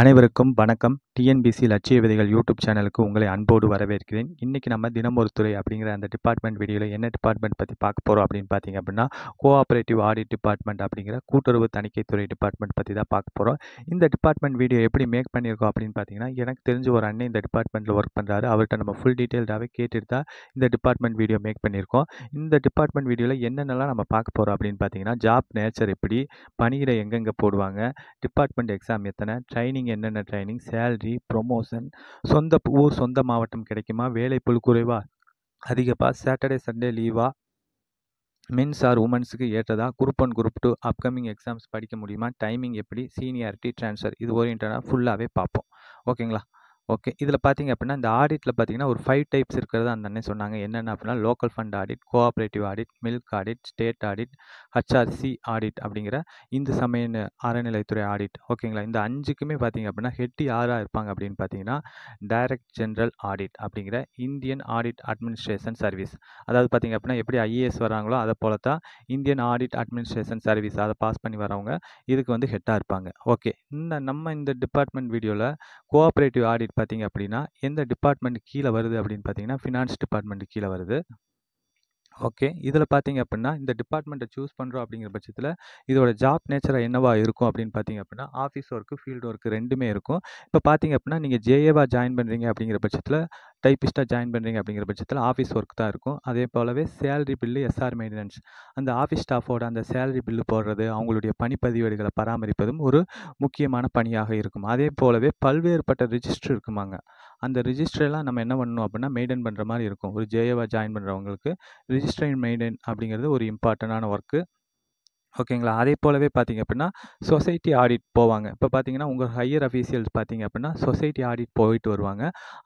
அனைவருக்கும் வணக்கம் டிஎன்பிசி லட்சிய விதைகள் யூடியூப் சேனலுக்கு உங்களை அன்போடு வரவேற்கிறேன் இன்றைக்கி நம்ம ஒரு துறை அப்படிங்கிற அந்த டிபார்ட்மெண்ட் வீடியோவில் என்ன டிபார்ட்மெண்ட் பற்றி பார்க்க போகிறோம் அப்படின்னு பார்த்தீங்க அப்படின்னா கோஆப்ரேட்டிவ் ஆடிட் டிபார்ட்மெண்ட் அப்படிங்கிற கூட்டுறவு தணிக்கைத்துறை டிபார்ட்மெண்ட் பற்றி தான் பார்க்க போகிறோம் இந்த டிபார்ட்மெண்ட் வீடியோ எப்படி மேக் பண்ணியிருக்கோம் அப்படின்னு பார்த்தீங்கன்னா எனக்கு தெரிஞ்ச ஒரு அண்ணன் இந்த டிபார்ட்மெண்ட்டில் ஒர்க் பண்ணுறாரு அவர்கிட்ட நம்ம ஃபுல் டீட்டெயில்டாகவே கேட்டுட்டு தான் இந்த டிபார்ட்மெண்ட் வீடியோ மேக் பண்ணியிருக்கோம் இந்த டிபார்ட்மெண்ட் வீடியோவில் என்னென்னலாம் நம்ம பார்க்க போகிறோம் அப்படின்னு பார்த்தீங்கன்னா ஜாப் நேச்சர் எப்படி பணியிட எங்கெங்கே போடுவாங்க டிபார்ட்மெண்ட் எக்ஸாம் எத்தனை ட்ரைனிங் ட்ரைனிங் என்னென்ன ட்ரைனிங் சேல்ரி ப்ரொமோஷன் சொந்த ஊர் சொந்த மாவட்டம் கிடைக்குமா வேலை குறைவா அதிகப்பா சாட்டர்டே சண்டே லீவா மென்ஸ் ஆர் உமன்ஸுக்கு ஏற்றதா group one group two upcoming exams படிக்க முடியுமா டைமிங் எப்படி சீனியாரிட்டி ட்ரான்ஸ்ஃபர் இது ஓரியன்டாக ஃபுல்லாகவே பார்ப்போம் ஓகேங்களா ஓகே இதில் பார்த்தீங்க அப்படின்னா இந்த ஆடிட்டில் பார்த்தீங்கன்னா ஒரு ஃபைவ் டைப்ஸ் இருக்கிறது அந்த அண்ணன் சொன்னாங்க என்னென்ன அப்படின்னா local fund audit cooperative audit milk audit state audit HRC audit அப்படிங்கிற இந்து சமயன் அறநிலைத்துறை ஆடிட் ஓகேங்களா இந்த அஞ்சுக்குமே பார்த்தீங்க அப்படின்னா ஹெட்டி யாராக இருப்பாங்க அப்படின்னு பார்த்தீங்கன்னா டைரக்ட் ஜென்ரல் ஆடிட் அப்படிங்கிற இந்தியன் ஆடிட் அட்மினிஸ்ட்ரேஷன் சர்வீஸ் அதாவது பார்த்தீங்க அப்படின்னா எப்படி ஐஏஎஸ் வராங்களோ அதை போல தான் இந்தியன் ஆடிட் அட்மினிஸ்ட்ரேஷன் சர்வீஸ் அதை பாஸ் பண்ணி வரவங்க இதுக்கு வந்து ஹெட்டாக இருப்பாங்க ஓகே இந்த நம்ம இந்த டிபார்ட்மெண்ட் வீடியோவில் கோஆப்ரேட்டிவ் ஆடிட் பார்த்தீங்க அப்படின்னா எந்த டிபார்ட்மெண்ட் கீழே வருது அப்படின்னு பார்த்தீங்கன்னா ஃபினான்ஸ் டிபார்ட்மெண்ட் கீழே வருது ஓகே இதில் பார்த்தீங்க அப்படின்னா இந்த டிபார்ட்மெண்ட்டை சூஸ் பண்ணுறோம் அப்படிங்கிற பட்சத்தில் இதோட ஜாப் நேச்சராக என்னவா இருக்கும் அப்படின்னு பார்த்தீங்க அப்படின்னா ஆஃபீஸ் ஒர்க்கு ஃபீல்டு ஒர்க்கு ரெண்டுமே இருக்கும் இப்போ பார்த்தீங்க அப்படின்னா நீங்கள் ஜேஏவாக ஜாயின் பண்ணுறீங்க அப்படிங்கிற பட்சத்தில் டைப்பிஸ்ட்டாக ஜாயின் பண்ணுறீங்க அப்படிங்கிற பட்சத்தில் ஆஃபீஸ் ஒர்க் தான் இருக்கும் அதே போலவே சேலரி பில்லு எஸ்ஆர் மெயின்டெனன்ஸ் அந்த ஆஃபீஸ் ஸ்டாஃபோட அந்த சேலரி பில்லு போடுறது அவங்களுடைய பணிப்பதிவேடுகளை பராமரிப்பதும் ஒரு முக்கியமான பணியாக இருக்கும் அதே போலவே பல்வேறுபட்ட ரிஜிஸ்டர் இருக்குமாங்க அந்த ரிஜிஸ்டர்லாம் நம்ம என்ன பண்ணணும் அப்படின்னா மெயின்டைன் பண்ணுற மாதிரி இருக்கும் ஒரு ஜேஏவாக ஜாயின் பண்ணுறவங்களுக்கு ரிஜிஸ்டர் அண்ட் மெயின்டைன் அப்படிங்கிறது ஒரு இம்பார்ட்டண்டான ஒர்க்கு ஓகேங்களா அதே போலவே பார்த்தீங்க அப்படின்னா சொசைட்டி ஆடிட் போவாங்க இப்போ பார்த்தீங்கன்னா உங்கள் ஹையர் அஃபீஷியல்ஸ் பார்த்தீங்க அப்படின்னா சொசைட்டி ஆடிட் போயிட்டு வருவாங்க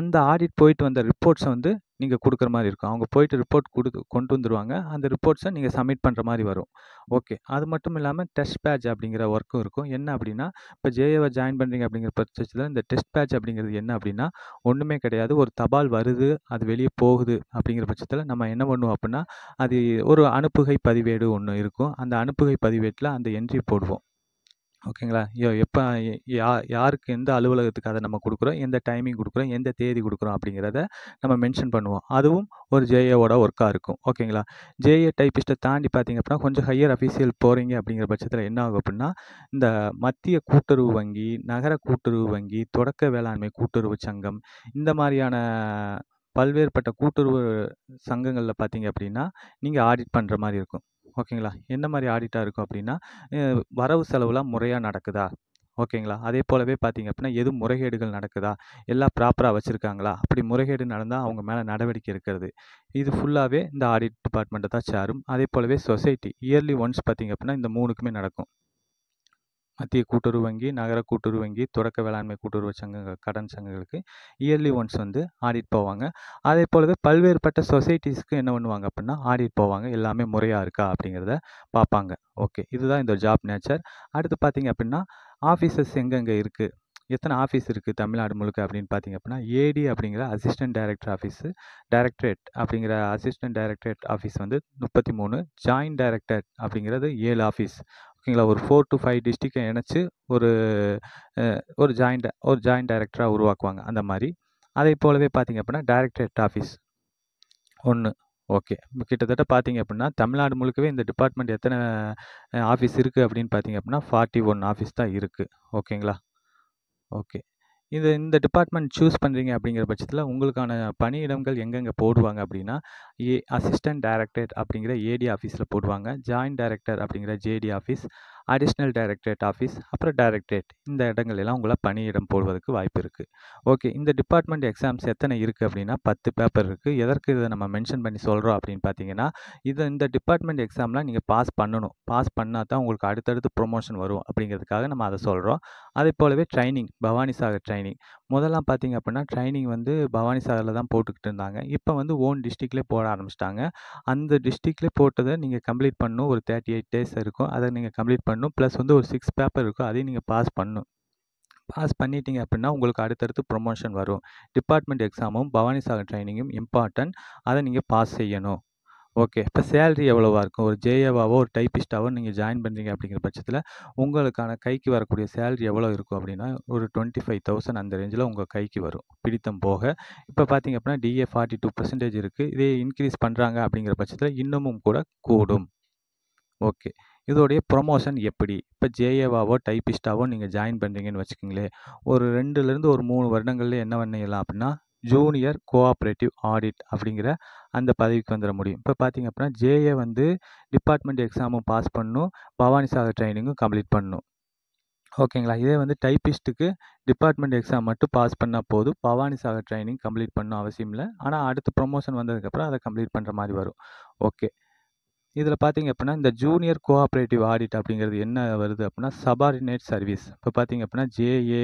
அந்த ஆடிட் போயிட்டு வந்த ரிப்போர்ட்ஸை வந்து நீங்கள் கொடுக்குற மாதிரி இருக்கும் அவங்க போயிட்டு ரிப்போர்ட் கொடுத்து கொண்டு வந்துடுவாங்க அந்த ரிப்போர்ட்ஸை நீங்கள் சப்மிட் பண்ணுற மாதிரி வரும் ஓகே அது மட்டும் இல்லாமல் டெஸ்ட் பேட்ச் அப்படிங்கிற ஒர்க்கும் இருக்கும் என்ன அப்படின்னா இப்போ ஜேஏவை ஜாயின் பண்ணுறீங்க அப்படிங்கிற பட்சத்தில் இந்த டெஸ்ட் பேட்ச் அப்படிங்கிறது என்ன அப்படின்னா ஒன்றுமே கிடையாது ஒரு தபால் வருது அது வெளியே போகுது அப்படிங்கிற பட்சத்தில் நம்ம என்ன பண்ணுவோம் அப்படின்னா அது ஒரு அனுப்புகை பதிவேடு ஒன்று இருக்கும் அந்த அனுப்புகை பதிவேட்டில் அந்த என்ட்ரி போடுவோம் ஓகேங்களா யோ எப்போ யா யாருக்கு எந்த அலுவலகத்துக்கு அதை நம்ம கொடுக்குறோம் எந்த டைமிங் கொடுக்குறோம் எந்த தேதி கொடுக்குறோம் அப்படிங்கிறத நம்ம மென்ஷன் பண்ணுவோம் அதுவும் ஒரு ஜேஏவோட ஒர்க்காக இருக்கும் ஓகேங்களா ஜேஏ டைப்பிஸ்ட்டை தாண்டி பார்த்திங்க அப்படின்னா கொஞ்சம் ஹையர் அஃபீஷியல் போகிறீங்க அப்படிங்கிற பட்சத்தில் என்ன ஆகும் அப்படின்னா இந்த மத்திய கூட்டுறவு வங்கி நகர கூட்டுறவு வங்கி தொடக்க வேளாண்மை கூட்டுறவு சங்கம் இந்த மாதிரியான பல்வேறுபட்ட கூட்டுறவு சங்கங்களில் பார்த்தீங்க அப்படின்னா நீங்கள் ஆடிட் பண்ணுற மாதிரி இருக்கும் ஓகேங்களா என்ன மாதிரி ஆடிட்டாக இருக்கும் அப்படின்னா வரவு செலவுலாம் முறையாக நடக்குதா ஓகேங்களா அதே போலவே பார்த்தீங்க அப்படின்னா எதுவும் முறைகேடுகள் நடக்குதா எல்லாம் ப்ராப்பராக வச்சுருக்காங்களா அப்படி முறைகேடு நடந்தால் அவங்க மேலே நடவடிக்கை இருக்கிறது இது ஃபுல்லாகவே இந்த ஆடிட் டிபார்ட்மெண்ட்டை தான் சேரும் அதே போலவே சொசைட்டி இயர்லி ஒன்ஸ் பார்த்தீங்க அப்படின்னா இந்த மூணுக்குமே நடக்கும் மத்திய கூட்டுறவு வங்கி நகர கூட்டுறவு வங்கி தொடக்க வேளாண்மை கூட்டுறவு சங்கங்கள் கடன் சங்கங்களுக்கு இயர்லி ஒன்ஸ் வந்து ஆடிட் போவாங்க அதே போலவே பல்வேறுபட்ட சொசைட்டிஸ்க்கு என்ன பண்ணுவாங்க அப்படின்னா ஆடிட் போவாங்க எல்லாமே முறையாக இருக்கா அப்படிங்கிறத பார்ப்பாங்க ஓகே இதுதான் இந்த ஜாப் நேச்சர் அடுத்து பார்த்தீங்க அப்படின்னா ஆஃபீஸஸ் எங்கெங்கே இருக்குது எத்தனை ஆஃபீஸ் இருக்குது தமிழ்நாடு முழுக்க அப்படின்னு பார்த்தீங்க அப்படின்னா ஏடி அப்படிங்கிற அசிஸ்டன்ட் டைரக்டர் ஆஃபீஸு டைரக்டரேட் அப்படிங்கிற அசிஸ்டன்ட் டைரக்டரேட் ஆஃபீஸ் வந்து முப்பத்தி மூணு ஜாயின்ட் டைரக்டர் அப்படிங்கிறது ஏழு ஆஃபீஸ் ஓகேங்களா ஒரு ஃபோர் டு ஃபைவ் டிஸ்ட்ரிக்டை இணைச்சி ஒரு ஒரு ஜாயிண்ட் ஒரு ஜாயிண்ட் டைரக்டராக உருவாக்குவாங்க அந்த மாதிரி அதே போலவே பார்த்திங்க அப்படின்னா டைரக்டரேட் ஆஃபீஸ் ஒன்று ஓகே கிட்டத்தட்ட பார்த்திங்க அப்படின்னா தமிழ்நாடு முழுக்கவே இந்த டிபார்ட்மெண்ட் எத்தனை ஆஃபீஸ் இருக்குது அப்படின்னு பார்த்திங்க அப்படின்னா ஃபார்ட்டி ஒன் ஆஃபீஸ் தான் இருக்குது ஓகேங்களா ஓகே இந்த இந்த டிபார்ட்மெண்ட் சூஸ் பண்ணுறீங்க அப்படிங்கிற பட்சத்தில் உங்களுக்கான பணியிடங்கள் எங்கெங்கே போடுவாங்க அப்படின்னா ஏ அசிஸ்டன்ட் டைரக்டர் அப்படிங்கிற ஏடி ஆஃபீஸில் போடுவாங்க ஜாயின்ட் டைரக்டர் அப்படிங்கிற JD office additional directorate office அப்புறம் டைரக்டரேட் இந்த இடங்களெல்லாம் உங்களை பணியிடம் போடுவதற்கு வாய்ப்பு இருக்குது ஓகே இந்த டிபார்ட்மெண்ட் எக்ஸாம்ஸ் எத்தனை இருக்குது அப்படின்னா பத்து பேப்பர் இருக்குது எதற்கு இதை நம்ம மென்ஷன் பண்ணி சொல்கிறோம் அப்படின்னு பார்த்தீங்கன்னா இதை இந்த டிபார்ட்மெண்ட் எக்ஸாம்லாம் நீங்கள் பாஸ் பண்ணணும் பாஸ் பண்ணால் தான் உங்களுக்கு அடுத்தடுத்து ப்ரொமோஷன் வரும் அப்படிங்கிறதுக்காக நம்ம அதை சொல்கிறோம் அதே போலவே ட்ரைனிங் பவானி சாகர் ட்ரைனிங் முதல்லாம் பார்த்தீங்க அப்படின்னா ட்ரைனிங் வந்து பவானி சாகரில் தான் போட்டுக்கிட்டு இருந்தாங்க இப்போ வந்து ஓன் டிஸ்ட்ரிக்ட்லேயே போட ஆரம்பிச்சிட்டாங்க அந்த டிஸ்ட்ரிக்ட்லேயே போட்டதை நீங்கள் கம்ப்ளீட் பண்ணணும் ஒரு தேர்ட்டி எயிட் டேஸ் இருக்கும் அதை நீங்கள் கம்ப்ளீட் பண்ணணும் ப்ளஸ் வந்து ஒரு சிக்ஸ் பேப்பர் இருக்கும் அதையும் நீங்கள் பாஸ் பண்ணணும் பாஸ் பண்ணிட்டீங்க அப்படின்னா உங்களுக்கு அடுத்தடுத்து ப்ரொமோஷன் வரும் டிபார்ட்மெண்ட் எக்ஸாமும் பவானி சாகர் ட்ரைனிங்கும் இம்பார்ட்டன்ட் அதை நீங்கள் பாஸ் செய்யணும் ஓகே. இப்போ சேலரி எவ்வளோவா இருக்கும்? ஒரு ஜேஏவாவோ, ஒரு டைப்பிஸ்ட்டாவோ நீங்கள் ஜாயின் பண்ணுறீங்க அப்படிங்கிற பட்சத்தில் உங்களுக்கான கைக்கு வரக்கூடிய சேலரி எவ்வளோ இருக்கும் அப்படின்னா, ஒரு ஃபைவ் தௌசண்ட் அந்த ரேஞ்சில் உங்கள் கைக்கு வரும். பிடித்தம் போக. இப்போ பார்த்தீங்க அப்படின்னா, டிஏ பர்சன்டேஜ் இருக்குது இதே இன்க்ரீஸ் பண்ணுறாங்க அப்படிங்கிற பட்சத்தில் இன்னமும் கூட கூடும். ஓகே. இதோடைய ப்ரொமோஷன் எப்படி? இப்போ ஜேஏவாவோ, டைப்பிஸ்டாவோ நீங்கள் ஜாயின் பண்ணுறீங்கன்னு வச்சுக்கிங்களே ஒரு ரெண்டுலேருந்து ஒரு மூணு வருடங்களில் என்ன பண்ணிடலாம் அப்படின்னா ஜூனியர் கோஆப்ரேட்டிவ் ஆடிட் அப்படிங்கிற அந்த பதவிக்கு வந்துட முடியும் இப்போ பார்த்திங்க அப்படின்னா ஜேஏ வந்து டிபார்ட்மெண்ட் எக்ஸாமும் பாஸ் பண்ணணும் பவானி சாகர் ட்ரைனிங்கும் கம்ப்ளீட் பண்ணணும் ஓகேங்களா இதே வந்து டைப்பிஸ்ட்டுக்கு டிபார்ட்மெண்ட் எக்ஸாம் மட்டும் பாஸ் பண்ணால் போதும் பவானி சாகர் ட்ரைனிங் கம்ப்ளீட் பண்ணணும் அவசியம் இல்லை ஆனால் அடுத்து ப்ரொமோஷன் வந்ததுக்கப்புறம் அதை கம்ப்ளீட் பண்ணுற மாதிரி வரும் ஓகே இதில் பார்த்தீங்க அப்படின்னா இந்த ஜூனியர் கோஆப்ரேட்டிவ் ஆடிட் அப்படிங்கிறது என்ன வருது அப்படின்னா சபார்டினேட் சர்வீஸ் இப்போ பார்த்தீங்க அப்படின்னா ஜேஏ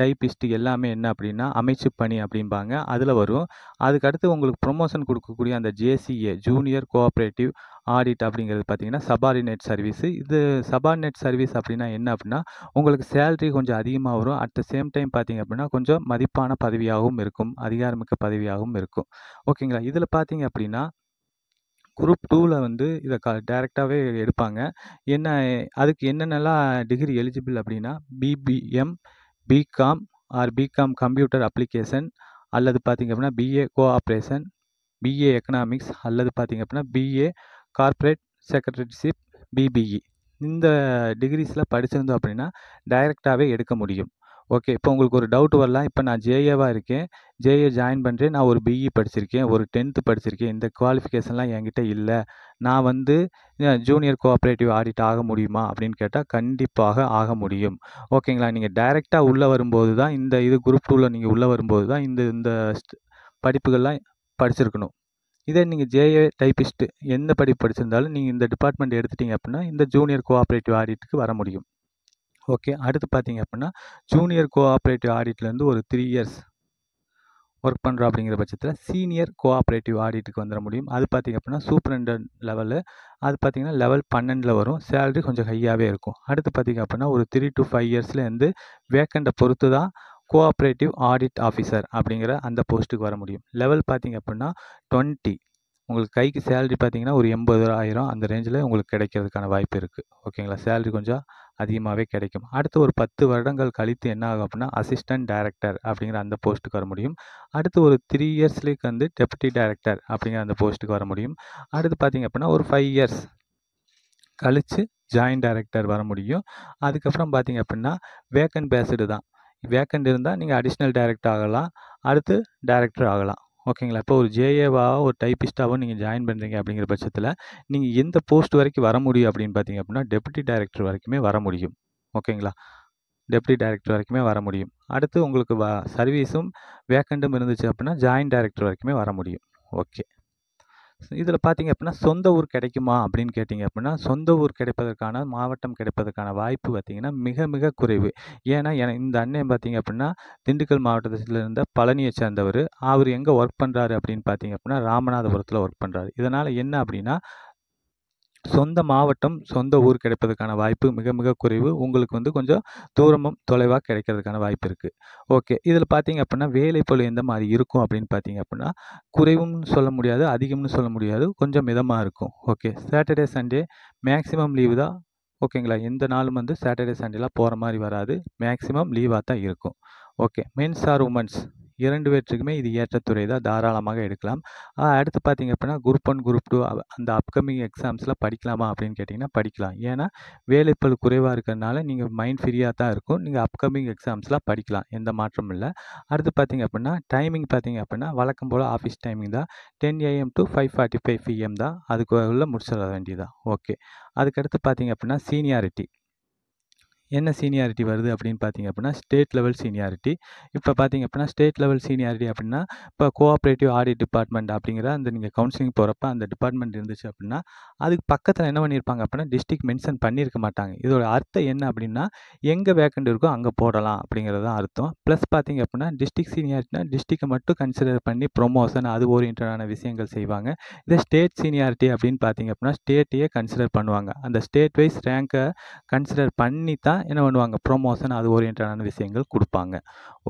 டைபிஸ்ட் எல்லாமே என்ன அப்படின்னா அமைச்சு பணி அப்படிம்பாங்க அதில் வரும் அதுக்கடுத்து உங்களுக்கு ப்ரொமோஷன் கொடுக்கக்கூடிய அந்த ஜேசிஏ ஜூனியர் கோஆப்ரேட்டிவ் ஆடிட் அப்படிங்கிறது பார்த்தீங்கன்னா சபார்டினேட் சர்வீஸு இது சபார்டினேட் சர்வீஸ் அப்படின்னா என்ன அப்படின்னா உங்களுக்கு சேல்ரி கொஞ்சம் அதிகமாக வரும் அட் த சேம் டைம் பார்த்தீங்க அப்படின்னா கொஞ்சம் மதிப்பான பதவியாகவும் இருக்கும் அதிகாரமிக்க பதவியாகவும் இருக்கும் ஓகேங்களா இதில் பார்த்தீங்க அப்படின்னா குரூப் டூவில் வந்து இதை க டேரெக்டாகவே எடுப்பாங்க என்ன அதுக்கு என்னென்னலாம் டிகிரி எலிஜிபிள் அப்படின்னா BBM BCom or BCom computer application அல்லது பார்த்திங்க அப்படின்னா பிஏ கோஆப்ரேஷன் பிஏ எக்கனாமிக்ஸ் அல்லது பார்த்திங்க அப்படின்னா பிஏ கார்ப்பரேட் செக்ரட்டரிஷிப் பிபிஇ இந்த டிகிரிஸில் படிச்சிருந்தோம் அப்படின்னா டைரெக்டாகவே எடுக்க முடியும் ஓகே இப்போ உங்களுக்கு ஒரு டவுட் வரலாம் இப்போ நான் ஜேஏவாக இருக்கேன் ஜேஏ ஜாயின் பண்ணுறேன் நான் ஒரு பிஇ e படிச்சிருக்கேன் ஒரு டென்த்து படிச்சிருக்கேன் இந்த குவாலிஃபிகேஷன்லாம் என்கிட்ட இல்லை நான் வந்து ஜூனியர் கோஆப்ரேட்டிவ் ஆடிட் ஆக முடியுமா அப்படின்னு கேட்டால் கண்டிப்பாக ஆக முடியும் ஓகேங்களா நீங்கள் டைரெக்டாக உள்ளே வரும்போது தான் இந்த இது குரூப் டூவில் நீங்கள் உள்ளே வரும்போது தான் இந்த இந்த படிப்புகள்லாம் படிச்சிருக்கணும் இதே நீங்கள் ஜேஏ டைப்பிஸ்ட்டு எந்த படிப்பு படிச்சிருந்தாலும் நீங்கள் இந்த டிபார்ட்மெண்ட் எடுத்துட்டீங்க அப்படின்னா இந்த ஜூனியர் கோஆப்ரேட்டிவ் ஆடிட்டுக்கு வர முடியும் ஓகே அடுத்து பார்த்தீங்க அப்படின்னா ஜூனியர் கோஆப்ரேட்டிவ் ஆடிட்லேருந்து ஒரு த்ரீ இயர்ஸ் ஒர்க் பண்ணுறோம் அப்படிங்கிற பட்சத்தில் சீனியர் கோஆப்ரேட்டிவ் ஆடிட்டுக்கு வந்துட முடியும் அது பார்த்திங்க அப்படின்னா சூப்பரண்டன் லெவலு அது பார்த்திங்கன்னா லெவல் பன்னெண்டில் வரும் சேலரி கொஞ்சம் ஹையாகவே இருக்கும் அடுத்து பார்த்திங்க அப்படின்னா ஒரு த்ரீ டு ஃபைவ் இயர்ஸ்லேருந்து வேக்கண்டை பொறுத்து தான் கோஆப்ரேட்டிவ் ஆடிட் ஆஃபீஸர் அப்படிங்கிற அந்த போஸ்ட்டுக்கு வர முடியும் லெவல் பார்த்திங்க அப்படின்னா டுவெண்ட்டி உங்களுக்கு கைக்கு சேல்ரி பார்த்தீங்கன்னா ஒரு ஆயிரம் அந்த ரேஞ்சில் உங்களுக்கு கிடைக்கிறதுக்கான வாய்ப்பு இருக்குது ஓகேங்களா சேல்ரி கொஞ்சம் அதிகமாகவே கிடைக்கும் அடுத்து ஒரு பத்து வருடங்கள் கழித்து என்ன ஆகும் அப்படின்னா அசிஸ்டன்ட் டைரக்டர் அப்படிங்கிற அந்த போஸ்ட்டுக்கு வர முடியும் அடுத்து ஒரு த்ரீ இயர்ஸ்லேக்கு வந்து டெப்டி டைரக்டர் அப்படிங்கிற அந்த போஸ்ட்டுக்கு வர முடியும் அடுத்து பார்த்தீங்க அப்படின்னா ஒரு ஃபைவ் இயர்ஸ் கழித்து ஜாயின்ட் டைரக்டர் வர முடியும் அதுக்கப்புறம் பார்த்தீங்க அப்படின்னா வேக்கன்ட் பேஸ்டு தான் வேக்கண்ட் இருந்தால் நீங்கள் அடிஷ்னல் டைரக்ட் ஆகலாம் அடுத்து டைரக்டர் ஆகலாம் ஓகேங்களா இப்போ ஒரு ஜேஏவாக ஒரு டைப்பிஸ்டாகவும் நீங்கள் ஜாயின் பண்ணுறீங்க அப்படிங்கிற பட்சத்தில் நீங்கள் எந்த போஸ்ட் வரைக்கும் வர முடியும் அப்படின்னு பார்த்தீங்க அப்படின்னா டெப்டி டைரக்டர் வரைக்குமே வர முடியும் ஓகேங்களா டெப்டி டைரக்டர் வரைக்குமே வர முடியும் அடுத்து உங்களுக்கு சர்வீஸும் வேக்கண்டும் இருந்துச்சு அப்படின்னா ஜாயின்ட் டைரக்டர் வரைக்குமே வர முடியும் ஓகே இதில் பார்த்தீங்க அப்படின்னா சொந்த ஊர் கிடைக்குமா அப்படின்னு கேட்டிங்க அப்படின்னா சொந்த ஊர் கிடைப்பதற்கான மாவட்டம் கிடைப்பதற்கான வாய்ப்பு பார்த்திங்கன்னா மிக மிக குறைவு ஏன்னா இந்த அண்ணன் பார்த்திங்க அப்படின்னா திண்டுக்கல் மாவட்டத்தில் இருந்த பழனியை சேர்ந்தவர் அவர் எங்கே ஒர்க் பண்ணுறாரு அப்படின்னு பார்த்தீங்க அப்படின்னா ராமநாதபுரத்தில் ஒர்க் பண்ணுறாரு இதனால் என்ன அப்படின்னா சொந்த மாவட்டம் சொந்த ஊர் கிடைப்பதற்கான வாய்ப்பு மிக மிக குறைவு உங்களுக்கு வந்து கொஞ்சம் தூரமும் தொலைவாக கிடைக்கிறதுக்கான வாய்ப்பு இருக்குது ஓகே இதில் பார்த்தீங்க அப்படின்னா வேலை பொழு எந்த மாதிரி இருக்கும் அப்படின்னு பார்த்தீங்க அப்படின்னா குறைவும்னு சொல்ல முடியாது அதிகம்னு சொல்ல முடியாது கொஞ்சம் மிதமாக இருக்கும் okay Saturday Sunday maximum leave தான் ஓகேங்களா எந்த நாளும் வந்து சாட்டர்டே சண்டேலாம் போகிற மாதிரி வராது மேக்ஸிமம் லீவாக தான் இருக்கும் ஓகே மென்ஸ் ஆர் உமன்ஸ் இரண்டு பேர்த்துக்குமே இது ஏற்றத்துறை தான் தாராளமாக எடுக்கலாம் அடுத்து பார்த்திங்க அப்படின்னா குரூப் ஒன் குரூப் டூ அந்த அப்கமிங் எக்ஸாம்ஸில் படிக்கலாமா அப்படின்னு கேட்டிங்கன்னா படிக்கலாம் ஏன்னா வேலைப்பல் குறைவாக இருக்கிறதுனால நீங்கள் மைண்ட் ஃப்ரீயாக தான் இருக்கும் நீங்கள் அப்கமிங் எக்ஸாம்ஸ்லாம் படிக்கலாம் எந்த மாற்றமும் இல்லை அடுத்து பார்த்திங்க அப்படின்னா டைமிங் பார்த்திங்க அப்படின்னா வழக்கம் போல் ஆஃபீஸ் டைமிங் தான் ten AM to five forty five PM தான் அதுக்குள்ளே முடிச்சிட வேண்டியதான் ஓகே அதுக்கடுத்து பார்த்திங்க அப்படின்னா சீனியாரிட்டி என்ன சீனியாரிட்டி வருது அப்படின்னு பார்த்தீங்க அப்படின்னா ஸ்டேட் லெவல் சீனியாரிட்டி இப்போ பார்த்தீங்க அப்படின்னா ஸ்டேட் லெவல் சீனியாரிட்டி அப்படின்னா இப்போ கோஆப்ரேட்டிவ் ஆடிட் டிபார்ட்மெண்ட் அப்படிங்கிற அந்த நீங்கள் கவுன்சிலிங் போகிறப்ப அந்த டிபார்ட்மெண்ட் இருந்துச்சு அப்படின்னா அதுக்கு பக்கத்தில் என்ன பண்ணியிருப்பாங்க அப்படின்னா டிஸ்ட்ரிக் மென்ஷன் பண்ணியிருக்க மாட்டாங்க இதோட அர்த்தம் என்ன அப்படின்னா எங்கே வேக்கண்ட் இருக்கோ அங்கே போடலாம் அப்படிங்கிறது தான் அர்த்தம் ப்ளஸ் பார்த்தீங்க அப்படின்னா டிஸ்ட்ரிக் சீனியாரிட்டினா டிஸ்ட்ரிக்கை மட்டும் கன்சிடர் பண்ணி ப்ரொமோஷன் அது ஓரியன்டான விஷயங்கள் செய்வாங்க இதே ஸ்டேட் சீனியாரிட்டி அப்படின்னு பார்த்தீங்க அப்படின்னா ஸ்டேட்டையே கன்சிடர் பண்ணுவாங்க அந்த ஸ்டேட் வைஸ் ரேங்கை கன்சிடர் பண்ணி தான் என்ன பண்ணுவாங்க ப்ரொமோஷன் அது ஓரியன்டான விஷயங்கள் கொடுப்பாங்க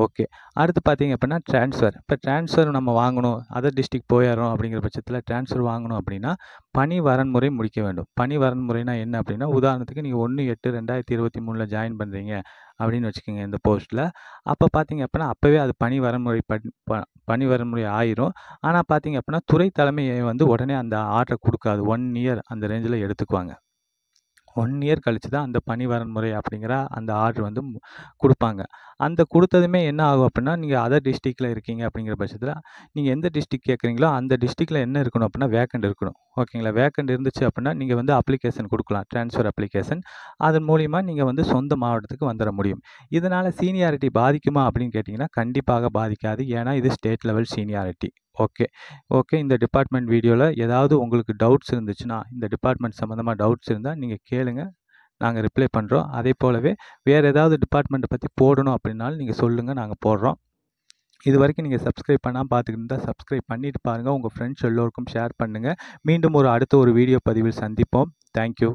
ஓகே அடுத்து பார்த்தீங்க அப்படின்னா டிரான்ஸ்ஃபர் இப்போ டிரான்ஸ்ஃபர் நம்ம வாங்கணும் அதர் டிஸ்ட்ரிக் போயிடறோம் அப்படிங்கிற பட்சத்தில் டிரான்ஸ்ஃபர் வாங்கணும் அப்படின்னா பணி வரன்முறை முடிக்க வேண்டும் பணி வரன்முறைனா என்ன அப்படின்னா உதாரணத்துக்கு நீங்கள் ஒன்று எட்டு ரெண்டாயிரத்தி இருபத்தி மூணில் ஜாயின் பண்ணுறீங்க அப்படின்னு வச்சுக்கோங்க இந்த போஸ்ட்டில் அப்போ பார்த்தீங்க அப்படின்னா அப்போவே அது பணி வரன்முறை பணி வரன்முறை ஆயிரும் ஆனால் பார்த்தீங்க அப்படின்னா துறை தலைமை வந்து உடனே அந்த ஆர்டரை கொடுக்காது ஒன் இயர் அந்த ரேஞ்சில் எடுத்துக்குவாங்க ஒன் இயர் கழித்து தான் அந்த பணி வரன்முறை அப்படிங்கிற அந்த ஆர்டர் வந்து கொடுப்பாங்க அந்த கொடுத்ததுமே என்ன ஆகும் அப்படின்னா நீங்கள் அதர் டிஸ்ட்ரிக்டில் இருக்கீங்க அப்படிங்கிற பட்சத்தில் நீங்கள் எந்த டிஸ்ட்ரிக் கேட்குறீங்களோ அந்த டிஸ்ட்ரிக்டில் என்ன இருக்கணும் அப்படின்னா வேக்கண்ட் இருக்கணும் ஓகேங்களா வேக்கண்ட் இருந்துச்சு அப்படின்னா நீங்கள் வந்து அப்ளிகேஷன் கொடுக்கலாம் ட்ரான்ஸ்ஃபர் அப்ளிகேஷன் அதன் மூலிமா நீங்கள் வந்து சொந்த மாவட்டத்துக்கு வந்துட முடியும் இதனால் சீனியாரிட்டி பாதிக்குமா அப்படின்னு கேட்டிங்கன்னா கண்டிப்பாக பாதிக்காது ஏன்னா இது state level seniority okay okay இந்த டிபார்ட்மெண்ட் வீடியோவில் ஏதாவது உங்களுக்கு டவுட்ஸ் இருந்துச்சுன்னா இந்த டிபார்ட்மெண்ட் சம்மந்தமாக டவுட்ஸ் இருந்தால் நீங்கள் கேளுங்கள் நாங்கள் ரிப்ளை பண்ணுறோம் அதே போலவே வேறு ஏதாவது டிபார்ட்மெண்ட்டை பற்றி போடணும் அப்படின்னாலும் நீங்கள் சொல்லுங்கள் நாங்கள் போடுறோம் இது வரைக்கும் நீங்கள் சப்ஸ்கிரைப் பண்ணால் பார்த்துக்கிட்டு இருந்தால் சப்ஸ்கிரைப் பண்ணிட்டு பாருங்கள் உங்கள் ஃப்ரெண்ட்ஸ் எல்லோருக்கும் ஷேர் பண்ணுங்கள் மீண்டும் ஒரு அடுத்த ஒரு வீடியோ பதிவில் சந்திப்போம் தேங்க்யூ